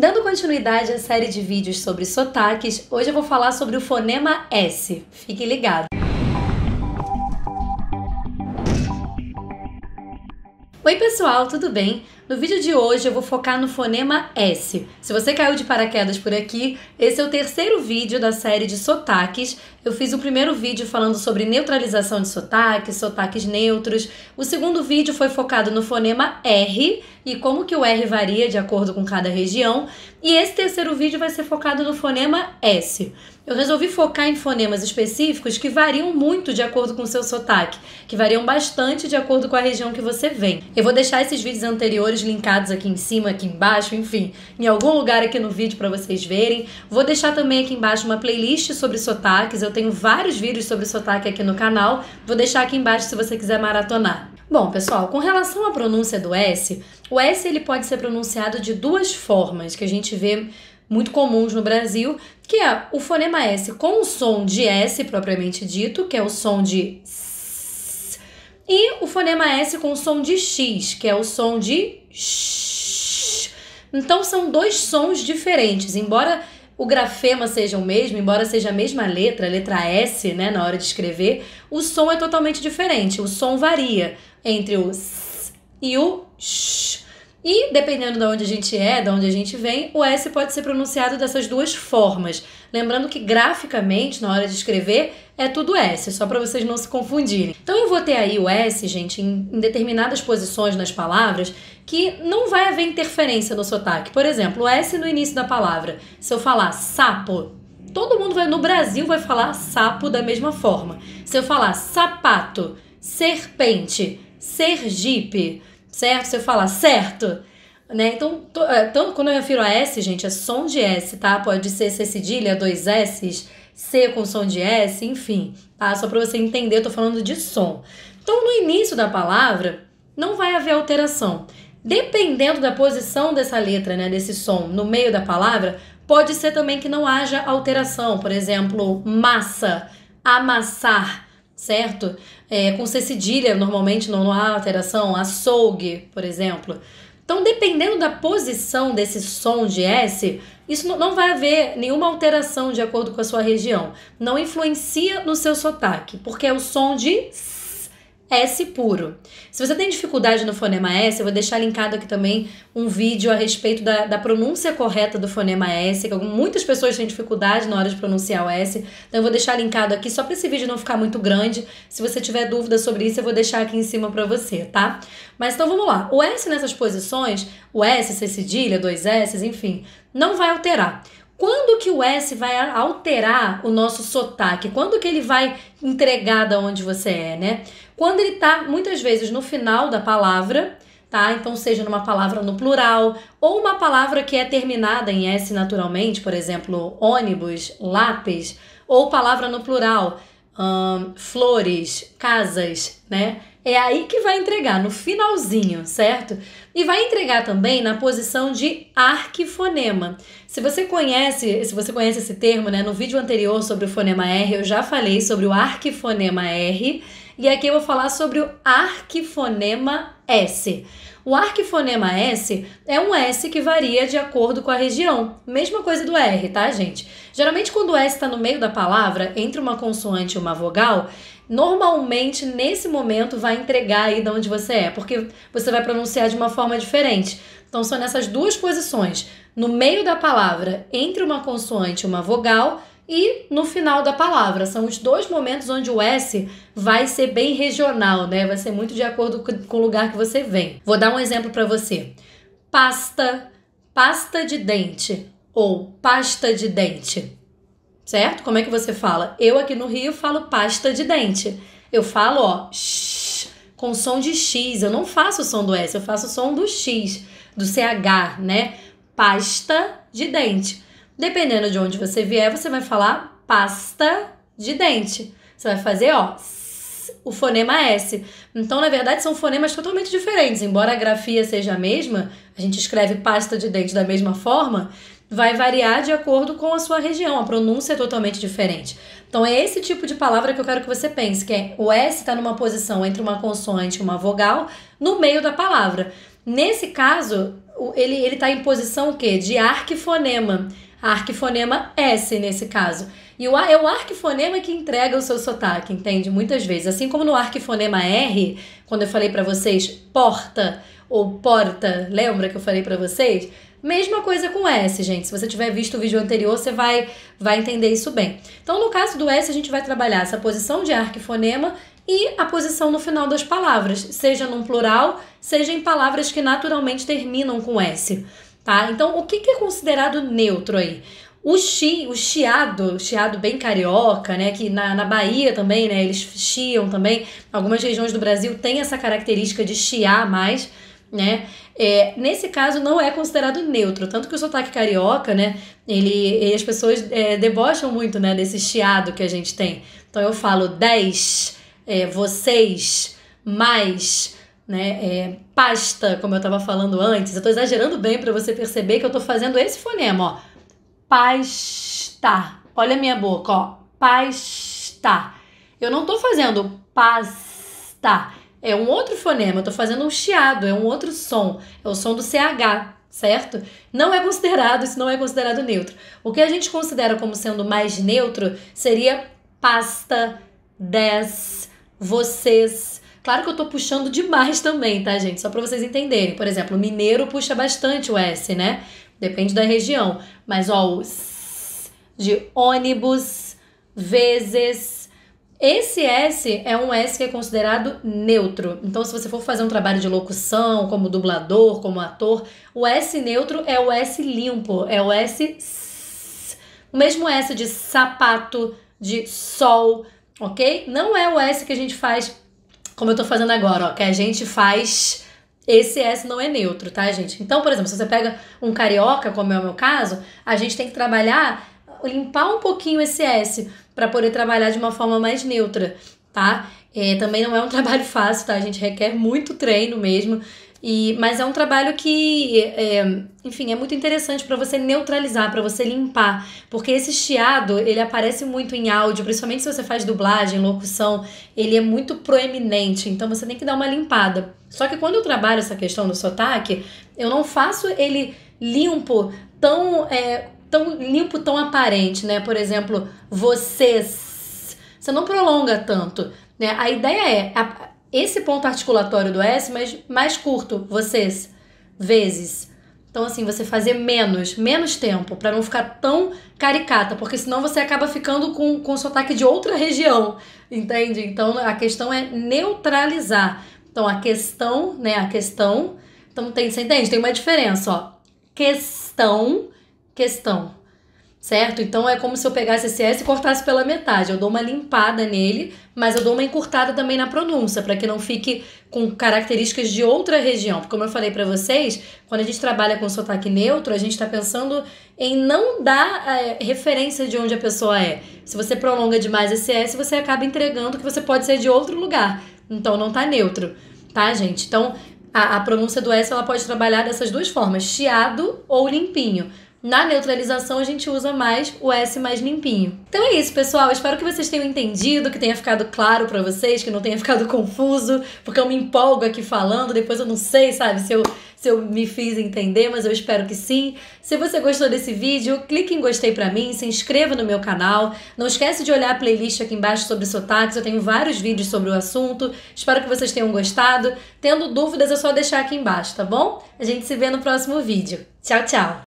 Dando continuidade à série de vídeos sobre sotaques, hoje eu vou falar sobre o fonema S. Fique ligado! Oi pessoal, tudo bem? No vídeo de hoje eu vou focar no fonema S. Se você caiu de paraquedas por aqui, esse é o terceiro vídeo da série de sotaques. Eu fiz o primeiro vídeo falando sobre neutralização de sotaques, sotaques neutros. O segundo vídeo foi focado no fonema R e como que o R varia de acordo com cada região. E esse terceiro vídeo vai ser focado no fonema S. Eu resolvi focar em fonemas específicos que variam muito de acordo com o seu sotaque, que variam bastante de acordo com a região que você vem. Eu vou deixar esses vídeos anteriores linkados aqui em cima, aqui embaixo, enfim, em algum lugar aqui no vídeo para vocês verem. Vou deixar também aqui embaixo uma playlist sobre sotaques, eu tenho vários vídeos sobre sotaque aqui no canal, vou deixar aqui embaixo se você quiser maratonar. Bom, pessoal, com relação à pronúncia do S, o S ele pode ser pronunciado de duas formas que a gente vê muito comuns no Brasil, que é o fonema S com o som de S propriamente dito, que é o som de e o fonema S com som de X, que é o som de sh Então são dois sons diferentes, embora o grafema seja o mesmo, embora seja a mesma letra, a letra S, né, na hora de escrever, o som é totalmente diferente. O som varia entre o S e o sh E dependendo de onde a gente é, de onde a gente vem, o S pode ser pronunciado dessas duas formas. Lembrando que graficamente, na hora de escrever, é tudo S, só para vocês não se confundirem. Então eu vou ter aí o S, gente, em, em determinadas posições nas palavras que não vai haver interferência no sotaque. Por exemplo, o S no início da palavra. Se eu falar sapo, todo mundo vai, no Brasil vai falar sapo da mesma forma. Se eu falar sapato, serpente, sergipe, certo? Se eu falar certo, né? Então, to, é, quando eu refiro a S, gente, é som de S, tá? Pode ser C cedilha, dois S's, C com som de S, enfim, tá? Só para você entender, eu tô falando de som. Então, no início da palavra, não vai haver alteração. Dependendo da posição dessa letra, né, desse som no meio da palavra, pode ser também que não haja alteração. Por exemplo, massa, amassar, certo? É, com C cedilha, normalmente não, não há alteração. Açougue, por exemplo. Então, dependendo da posição desse som de S, isso não vai haver nenhuma alteração de acordo com a sua região. Não influencia no seu sotaque, porque é o som de S puro. Se você tem dificuldade no fonema S, eu vou deixar linkado aqui também um vídeo a respeito da, da pronúncia correta do fonema S, que muitas pessoas têm dificuldade na hora de pronunciar o S. Então eu vou deixar linkado aqui só para esse vídeo não ficar muito grande. Se você tiver dúvida sobre isso, eu vou deixar aqui em cima para você, tá? Mas então vamos lá. O S nessas posições, o S, C cedilha, dois S, enfim, não vai alterar. Quando que o S vai alterar o nosso sotaque? Quando que ele vai entregar da onde você é, né? Quando ele tá muitas vezes no final da palavra, tá? Então, seja numa palavra no plural ou uma palavra que é terminada em S naturalmente, por exemplo, ônibus, lápis, ou palavra no plural hum, flores, casas, né? É aí que vai entregar, no finalzinho, certo? E vai entregar também na posição de arquifonema. Se você conhece, se você conhece esse termo, né? No vídeo anterior sobre o fonema R, eu já falei sobre o arquifonema R e aqui eu vou falar sobre o arquifonema S. O arquifonema S é um S que varia de acordo com a região. Mesma coisa do R, tá, gente? Geralmente, quando o S está no meio da palavra, entre uma consoante e uma vogal, normalmente nesse momento vai entregar aí de onde você é, porque você vai pronunciar de uma forma diferente. Então, são nessas duas posições, no meio da palavra, entre uma consoante e uma vogal, e no final da palavra. São os dois momentos onde o S vai ser bem regional, né? Vai ser muito de acordo com o lugar que você vem. Vou dar um exemplo para você. Pasta, pasta de dente ou pasta de dente. Certo? Como é que você fala? Eu aqui no Rio falo pasta de dente. Eu falo, ó, shh, com som de X. Eu não faço o som do S, eu faço o som do X, do CH, né? Pasta de dente Dependendo de onde você vier, você vai falar pasta de dente. Você vai fazer, ó, o fonema S. Então, na verdade, são fonemas totalmente diferentes. Embora a grafia seja a mesma, a gente escreve pasta de dente da mesma forma, vai variar de acordo com a sua região. A pronúncia é totalmente diferente. Então, é esse tipo de palavra que eu quero que você pense, que é o S está numa posição entre uma consoante e uma vogal no meio da palavra. Nesse caso, ele está em posição o quê? De arquifonema arquifonema S nesse caso. E o A é o arquifonema que entrega o seu sotaque, entende? Muitas vezes. Assim como no arquifonema R, quando eu falei para vocês porta ou porta, lembra que eu falei para vocês? Mesma coisa com S, gente. Se você tiver visto o vídeo anterior, você vai, vai entender isso bem. Então, no caso do S, a gente vai trabalhar essa posição de arquifonema e a posição no final das palavras, seja num plural, seja em palavras que naturalmente terminam com S tá? Então, o que, que é considerado neutro aí? O, chi, o chiado, chiado bem carioca, né? Que na, na Bahia também, né? Eles chiam também. Algumas regiões do Brasil têm essa característica de chiar mais, né? É, nesse caso, não é considerado neutro. Tanto que o sotaque carioca, né? Ele, as pessoas é, debocham muito, né? Desse chiado que a gente tem. Então, eu falo 10, é, vocês, mais né? É, pasta, como eu estava falando antes. Eu estou exagerando bem para você perceber que eu estou fazendo esse fonema, ó. Pasta. Olha a minha boca, ó. Pasta. Eu não estou fazendo pasta. É um outro fonema, eu estou fazendo um chiado, é um outro som. É o som do CH, certo? Não é considerado, isso não é considerado neutro. O que a gente considera como sendo mais neutro seria pasta, des, vocês, Claro que eu tô puxando demais também, tá, gente? Só para vocês entenderem. Por exemplo, o mineiro puxa bastante o S, né? Depende da região. Mas, ó, o S de ônibus, vezes. Esse S é um S que é considerado neutro. Então, se você for fazer um trabalho de locução, como dublador, como ator, o S neutro é o S limpo, é o S o mesmo S de sapato, de sol, ok? Não é o S que a gente faz como eu tô fazendo agora, ó, que a gente faz. Esse S não é neutro, tá, gente? Então, por exemplo, se você pega um carioca, como é o meu caso, a gente tem que trabalhar, limpar um pouquinho esse S para poder trabalhar de uma forma mais neutra, tá? É, também não é um trabalho fácil, tá? A gente requer muito treino mesmo. E, mas é um trabalho que, é, enfim, é muito interessante para você neutralizar, para você limpar, porque esse chiado ele aparece muito em áudio, principalmente se você faz dublagem, locução, ele é muito proeminente, então você tem que dar uma limpada. Só que quando eu trabalho essa questão do sotaque, eu não faço ele limpo tão é, tão limpo, tão aparente, né? Por exemplo, vocês, você não prolonga tanto. Né? A ideia é, a, esse ponto articulatório do S, mas mais curto, vocês, vezes. Então, assim, você fazer menos, menos tempo, para não ficar tão caricata, porque senão você acaba ficando com, com sotaque de outra região, entende? Então, a questão é neutralizar. Então, a questão, né, a questão... Então, tem, você entende? Tem uma diferença, ó. Questão, questão certo? Então é como se eu pegasse esse S e cortasse pela metade. Eu dou uma limpada nele, mas eu dou uma encurtada também na pronúncia, para que não fique com características de outra região. Porque como eu falei para vocês, quando a gente trabalha com sotaque neutro, a gente está pensando em não dar é, referência de onde a pessoa é. Se você prolonga demais esse S, você acaba entregando que você pode ser de outro lugar. Então não tá neutro, tá, gente? Então a, a pronúncia do S ela pode trabalhar dessas duas formas, chiado ou limpinho. Na neutralização, a gente usa mais o S mais limpinho. Então é isso, pessoal. Espero que vocês tenham entendido, que tenha ficado claro para vocês, que não tenha ficado confuso, porque eu me empolgo aqui falando, depois eu não sei, sabe, se eu, se eu me fiz entender, mas eu espero que sim. Se você gostou desse vídeo, clique em gostei para mim, se inscreva no meu canal. Não esquece de olhar a playlist aqui embaixo sobre sotaques, eu tenho vários vídeos sobre o assunto. Espero que vocês tenham gostado. Tendo dúvidas, é só deixar aqui embaixo, tá bom? A gente se vê no próximo vídeo. Tchau, tchau!